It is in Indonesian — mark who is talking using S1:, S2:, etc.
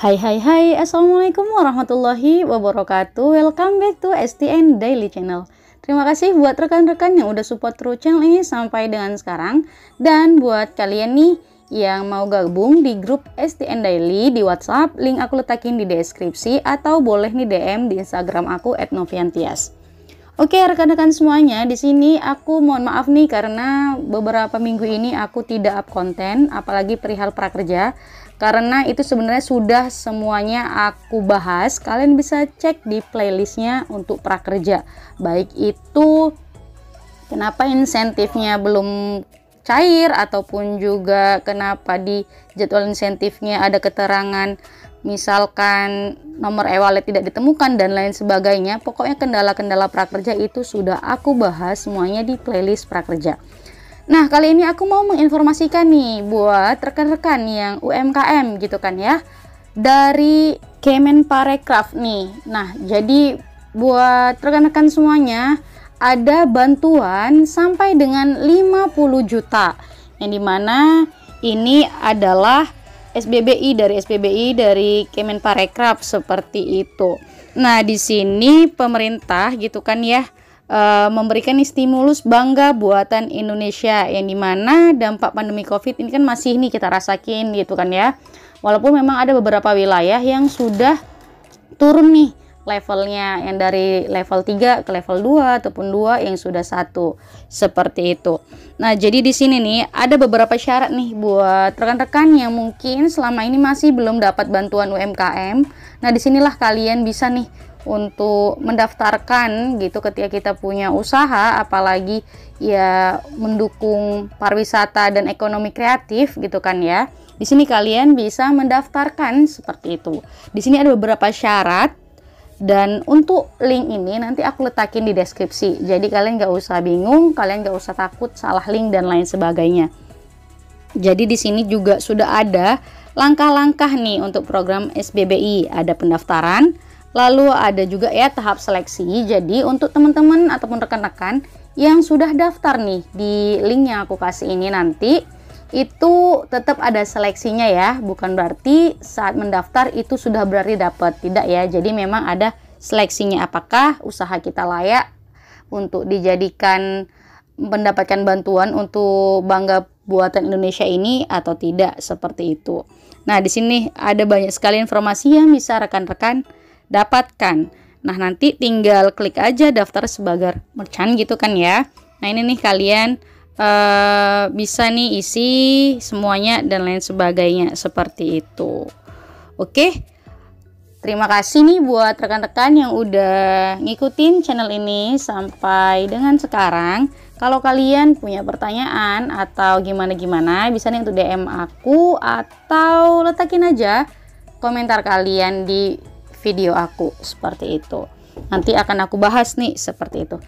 S1: Hai hai hai, Assalamualaikum warahmatullahi wabarakatuh Welcome back to STN Daily Channel Terima kasih buat rekan-rekan yang udah support terus channel ini sampai dengan sekarang Dan buat kalian nih yang mau gabung di grup STN Daily di WhatsApp Link aku letakin di deskripsi atau boleh nih DM di Instagram aku @noviantias Oke rekan-rekan semuanya, di sini aku mohon maaf nih karena beberapa minggu ini aku tidak up konten, apalagi perihal prakerja karena itu sebenarnya sudah semuanya aku bahas kalian bisa cek di playlistnya untuk prakerja baik itu kenapa insentifnya belum cair ataupun juga kenapa di jadwal insentifnya ada keterangan misalkan nomor e-wallet tidak ditemukan dan lain sebagainya pokoknya kendala-kendala prakerja itu sudah aku bahas semuanya di playlist prakerja Nah, kali ini aku mau menginformasikan nih buat rekan-rekan yang UMKM gitu kan ya. Dari Kemenparekraf nih. Nah, jadi buat rekan-rekan semuanya ada bantuan sampai dengan 50 juta. Yang dimana ini adalah SBBI dari SPBI dari Kemenparekraf seperti itu. Nah, di sini pemerintah gitu kan ya Eh, memberikan stimulus bangga buatan Indonesia yang dimana dampak pandemi COVID ini kan masih nih kita rasakin gitu kan ya. Walaupun memang ada beberapa wilayah yang sudah turun nih levelnya yang dari level 3 ke level 2 ataupun 2 yang sudah satu seperti itu. Nah, jadi di sini nih ada beberapa syarat nih buat rekan-rekan yang mungkin selama ini masih belum dapat bantuan UMKM. Nah, disinilah kalian bisa nih untuk mendaftarkan gitu ketika kita punya usaha apalagi ya mendukung pariwisata dan ekonomi kreatif gitu kan ya. Di sini kalian bisa mendaftarkan seperti itu. Di sini ada beberapa syarat dan untuk link ini nanti aku letakin di deskripsi. Jadi kalian nggak usah bingung, kalian nggak usah takut salah link dan lain sebagainya. Jadi di sini juga sudah ada langkah-langkah nih untuk program SBBI. Ada pendaftaran, Lalu ada juga ya tahap seleksi. Jadi untuk teman-teman ataupun rekan-rekan yang sudah daftar nih di link yang aku kasih ini nanti itu tetap ada seleksinya ya. Bukan berarti saat mendaftar itu sudah berarti dapat. Tidak ya. Jadi memang ada seleksinya apakah usaha kita layak untuk dijadikan mendapatkan bantuan untuk bangga buatan Indonesia ini atau tidak seperti itu. Nah, di sini ada banyak sekali informasi yang bisa rekan-rekan dapatkan. Nah, nanti tinggal klik aja daftar sebagai merchant gitu kan ya. Nah, ini nih kalian uh, bisa nih isi semuanya dan lain sebagainya seperti itu. Oke. Terima kasih nih buat rekan-rekan yang udah ngikutin channel ini sampai dengan sekarang. Kalau kalian punya pertanyaan atau gimana-gimana, bisa nih untuk DM aku atau letakin aja komentar kalian di video aku seperti itu nanti akan aku bahas nih seperti itu